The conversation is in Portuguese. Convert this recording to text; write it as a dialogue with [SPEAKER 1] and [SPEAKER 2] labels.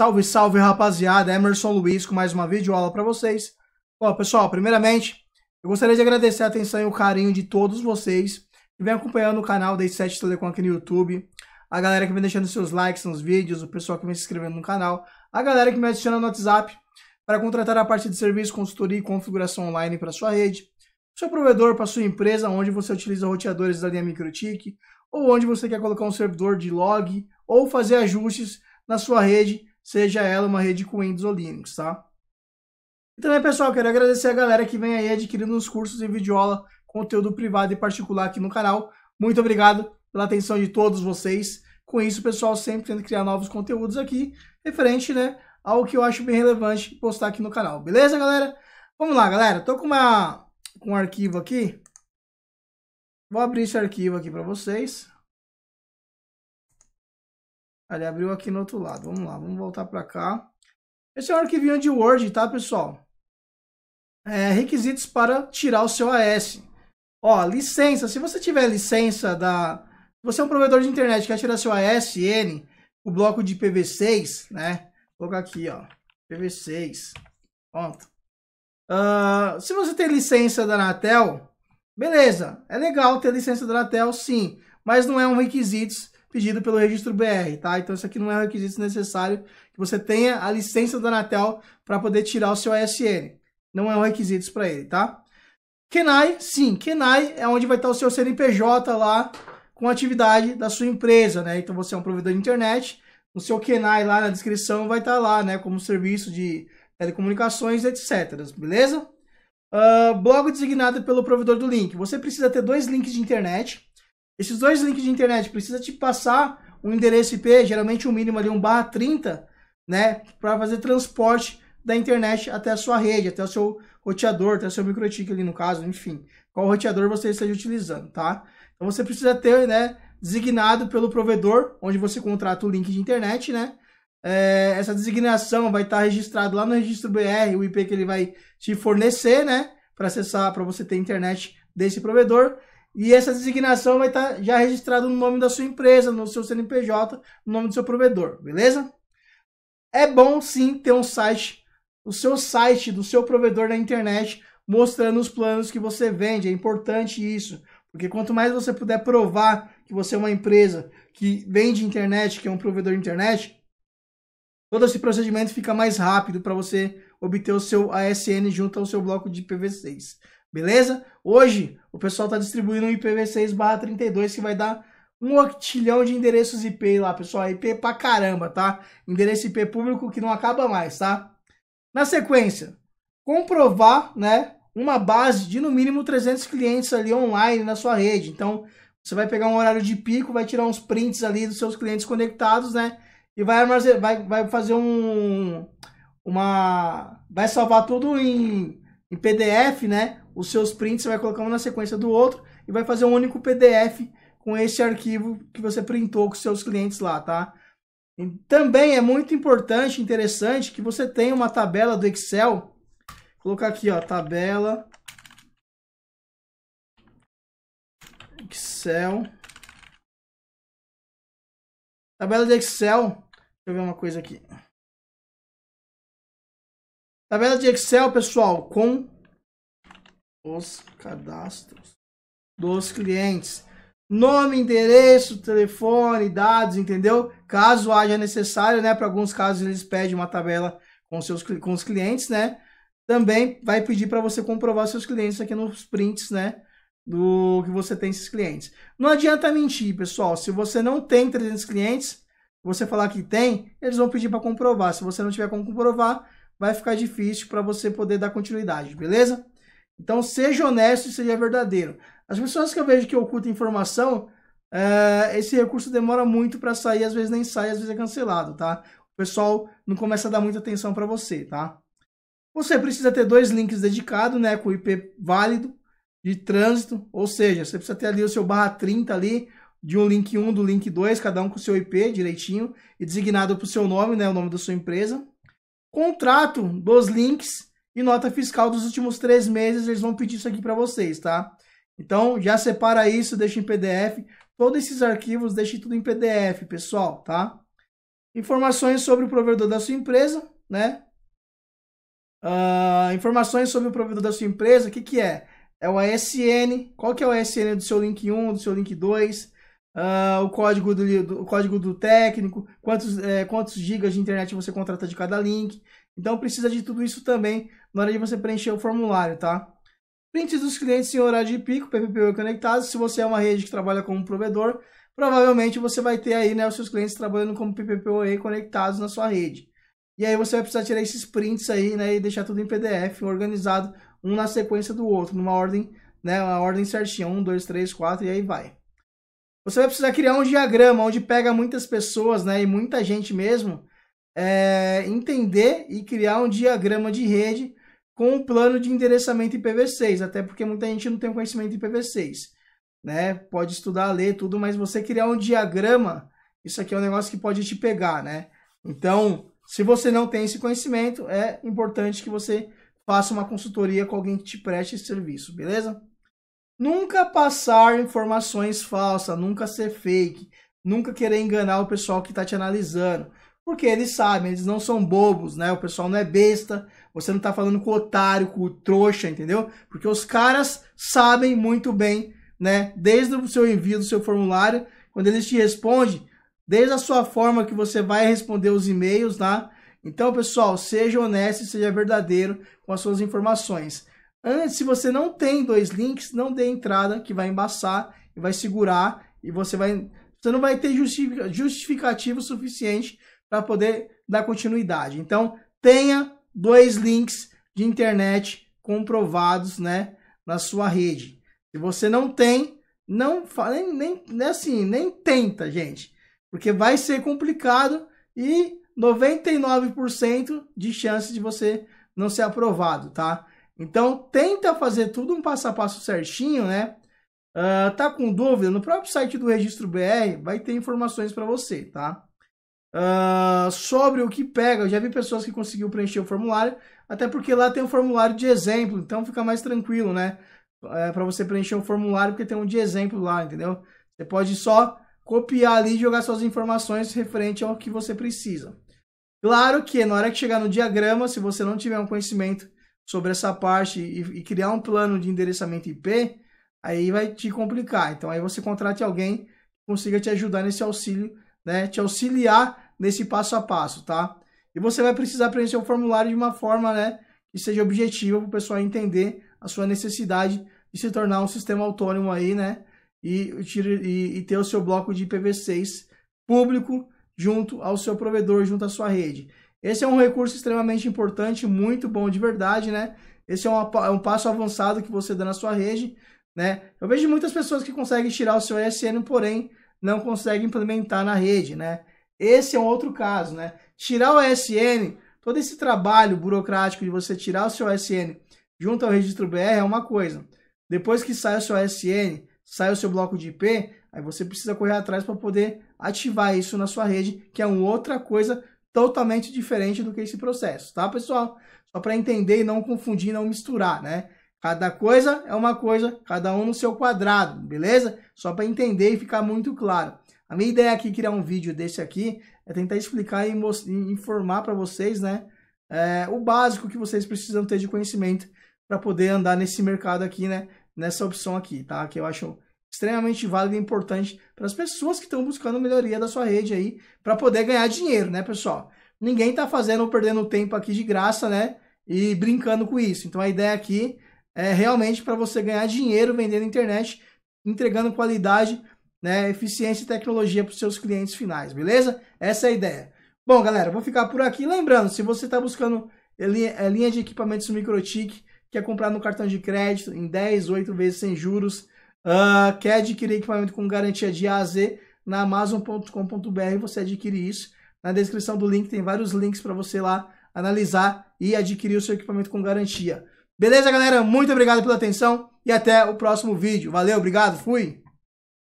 [SPEAKER 1] Salve, salve, rapaziada. Emerson Luiz com mais uma videoaula para vocês. Bom, pessoal, primeiramente, eu gostaria de agradecer a atenção e o carinho de todos vocês que vem acompanhando o canal da 7 Telecom aqui no YouTube, a galera que vem deixando seus likes nos vídeos, o pessoal que vem se inscrevendo no canal, a galera que me adiciona no WhatsApp para contratar a parte de serviço, consultoria e configuração online para sua rede, seu provedor para sua empresa, onde você utiliza roteadores da linha MikroTik, ou onde você quer colocar um servidor de log ou fazer ajustes na sua rede seja ela uma rede com Windows ou Linux, tá? E também, pessoal, quero agradecer a galera que vem aí adquirindo os cursos em videoaula, conteúdo privado e particular aqui no canal. Muito obrigado pela atenção de todos vocês. Com isso, pessoal, sempre tento criar novos conteúdos aqui, referente, né, ao que eu acho bem relevante postar aqui no canal. Beleza, galera? Vamos lá, galera. Tô com uma com um arquivo aqui. Vou abrir esse arquivo aqui para vocês. Ele abriu aqui no outro lado. Vamos lá, vamos voltar para cá. Esse é um arquivinho de Word, tá, pessoal? É, requisitos para tirar o seu AS. Ó, licença. Se você tiver licença da... Se você é um provedor de internet quer tirar seu ASN, o bloco de PV6, né? Vou colocar aqui, ó. PV6. Pronto. Uh, se você tem licença da Anatel, beleza. É legal ter licença da Anatel, sim. Mas não é um requisito pedido pelo registro BR, tá? Então isso aqui não é um requisito necessário que você tenha a licença da Anatel para poder tirar o seu ASN. Não é um requisito para ele, tá? Kenai, sim, Kenai é onde vai estar o seu CNPJ lá com a atividade da sua empresa, né? Então você é um provedor de internet, o seu Kenai lá na descrição vai estar lá, né? Como serviço de telecomunicações, etc. Beleza? Uh, blog designado pelo provedor do link. Você precisa ter dois links de internet esses dois links de internet precisa te passar um endereço IP, geralmente um mínimo ali, um barra 30, né? Para fazer transporte da internet até a sua rede, até o seu roteador, até o seu microtik ali no caso, enfim, qual roteador você esteja utilizando, tá? Então você precisa ter, né, designado pelo provedor, onde você contrata o link de internet, né? É, essa designação vai estar tá registrado lá no registro BR, o IP que ele vai te fornecer, né? Para acessar, para você ter internet desse provedor. E essa designação vai estar tá já registrada no nome da sua empresa, no seu CNPJ, no nome do seu provedor, beleza? É bom sim ter um site, o seu site do seu provedor na internet, mostrando os planos que você vende. É importante isso, porque quanto mais você puder provar que você é uma empresa que vende internet, que é um provedor de internet, todo esse procedimento fica mais rápido para você obter o seu ASN junto ao seu bloco de IPv6. Beleza? Hoje o pessoal está distribuindo um IPv6/32 que vai dar um octilhão de endereços IP lá, pessoal. IP pra caramba, tá? Endereço IP público que não acaba mais, tá? Na sequência, comprovar, né, uma base de no mínimo 300 clientes ali online na sua rede. Então, você vai pegar um horário de pico, vai tirar uns prints ali dos seus clientes conectados, né? E vai armazenar, vai, vai fazer um uma vai salvar tudo em, em PDF, né? os seus prints, você vai colocar um na sequência do outro e vai fazer um único PDF com esse arquivo que você printou com seus clientes lá, tá? E também é muito importante, interessante, que você tenha uma tabela do Excel. Vou colocar aqui, ó, tabela Excel. Tabela de Excel. Deixa eu ver uma coisa aqui. Tabela de Excel, pessoal, com os cadastros dos clientes. Nome, endereço, telefone, dados, entendeu? Caso haja necessário, né? Para alguns casos eles pedem uma tabela com, seus, com os clientes, né? Também vai pedir para você comprovar seus clientes aqui nos prints, né? Do que você tem esses clientes. Não adianta mentir, pessoal. Se você não tem 300 clientes, você falar que tem, eles vão pedir para comprovar. Se você não tiver como comprovar, vai ficar difícil para você poder dar continuidade, beleza? Então seja honesto e seja verdadeiro. As pessoas que eu vejo que ocultam informação, é, esse recurso demora muito para sair, às vezes nem sai, às vezes é cancelado, tá? O pessoal não começa a dar muita atenção para você, tá? Você precisa ter dois links dedicados, né, com IP válido de trânsito, ou seja, você precisa ter ali o seu barra 30 ali, de um link 1 do link 2, cada um com o seu IP direitinho e designado para o seu nome, né, o nome da sua empresa. Contrato dos links e nota fiscal dos últimos três meses. Eles vão pedir isso aqui para vocês, tá? Então, já separa isso, deixa em PDF. Todos esses arquivos, deixe tudo em PDF, pessoal, tá? Informações sobre o provedor da sua empresa, né? Uh, informações sobre o provedor da sua empresa, o que, que é? É o ASN, qual que é o ASN do seu link 1, do seu link 2, uh, ah, o, código do, do, o código do técnico, quantos, é, quantos gigas de internet você contrata de cada link. Então, precisa de tudo isso também na hora de você preencher o formulário, tá? Prints dos clientes em horário de pico, PPPO conectados. Se você é uma rede que trabalha como provedor, provavelmente você vai ter aí né, os seus clientes trabalhando como PPPoE conectados na sua rede. E aí você vai precisar tirar esses prints aí, né, e deixar tudo em PDF, organizado, um na sequência do outro, numa ordem, né, uma ordem certinha, um, dois, três, quatro, e aí vai. Você vai precisar criar um diagrama onde pega muitas pessoas, né, e muita gente mesmo, é, entender e criar um diagrama de rede com o plano de endereçamento IPv6, até porque muita gente não tem conhecimento de IPv6, né? Pode estudar, ler tudo, mas você criar um diagrama, isso aqui é um negócio que pode te pegar, né? Então, se você não tem esse conhecimento, é importante que você faça uma consultoria com alguém que te preste esse serviço, beleza? Nunca passar informações falsas, nunca ser fake, nunca querer enganar o pessoal que está te analisando, porque eles sabem, eles não são bobos, né? O pessoal não é besta, você não tá falando com o otário, com o trouxa, entendeu? Porque os caras sabem muito bem, né? Desde o seu envio do seu formulário, quando eles te respondem, desde a sua forma que você vai responder os e-mails, tá? Então, pessoal, seja honesto, seja verdadeiro com as suas informações. Antes, se você não tem dois links, não dê entrada, que vai embaçar e vai segurar e você vai você não vai ter justificativo suficiente para poder dar continuidade. Então, tenha dois links de internet comprovados, né, na sua rede. Se você não tem, não nem, nem, assim, nem tenta, gente, porque vai ser complicado e 99% de chance de você não ser aprovado, tá? Então tenta fazer tudo um passo a passo certinho, né? Uh, tá com dúvida? No próprio site do Registro BR vai ter informações para você, tá? Uh, sobre o que pega. Eu já vi pessoas que conseguiu preencher o formulário, até porque lá tem um formulário de exemplo, então fica mais tranquilo, né? É, para você preencher um formulário, porque tem um de exemplo lá, entendeu? Você pode só copiar ali e jogar suas informações referente ao que você precisa. Claro que na hora que chegar no diagrama, se você não tiver um conhecimento sobre essa parte e, e criar um plano de endereçamento IP, aí vai te complicar. Então aí você contrate alguém que consiga te ajudar nesse auxílio né, te auxiliar nesse passo a passo, tá? E você vai precisar preencher o formulário de uma forma, né, que seja objetiva para o pessoal entender a sua necessidade de se tornar um sistema autônomo aí, né, e, e, e ter o seu bloco de IPv6 público junto ao seu provedor, junto à sua rede. Esse é um recurso extremamente importante, muito bom de verdade, né? Esse é, é um passo avançado que você dá na sua rede, né? Eu vejo muitas pessoas que conseguem tirar o seu ISN, porém não consegue implementar na rede, né? Esse é um outro caso, né? Tirar o ASN, todo esse trabalho burocrático de você tirar o seu ASN junto ao registro BR é uma coisa. Depois que sai o seu ASN, sai o seu bloco de IP, aí você precisa correr atrás para poder ativar isso na sua rede, que é uma outra coisa totalmente diferente do que esse processo, tá, pessoal? Só para entender e não confundir, não misturar, né? Cada coisa é uma coisa, cada um no seu quadrado, beleza? Só para entender e ficar muito claro. A minha ideia aqui, criar um vídeo desse aqui, é tentar explicar e informar para vocês, né? É, o básico que vocês precisam ter de conhecimento para poder andar nesse mercado aqui, né? Nessa opção aqui, tá? Que eu acho extremamente válido e importante para as pessoas que estão buscando melhoria da sua rede aí, para poder ganhar dinheiro, né, pessoal? Ninguém tá fazendo ou perdendo tempo aqui de graça, né? E brincando com isso. Então a ideia aqui é, realmente para você ganhar dinheiro vendendo internet, entregando qualidade, né, eficiência e tecnologia para os seus clientes finais, beleza? Essa é a ideia. Bom, galera, vou ficar por aqui. Lembrando, se você está buscando linha de equipamentos MicroTik, quer comprar no cartão de crédito em 10, 8 vezes sem juros, uh, quer adquirir equipamento com garantia de A a Z, na amazon.com.br você adquire isso. Na descrição do link tem vários links para você lá analisar e adquirir o seu equipamento com garantia. Beleza, galera? Muito obrigado pela atenção e até o próximo vídeo. Valeu, obrigado, fui!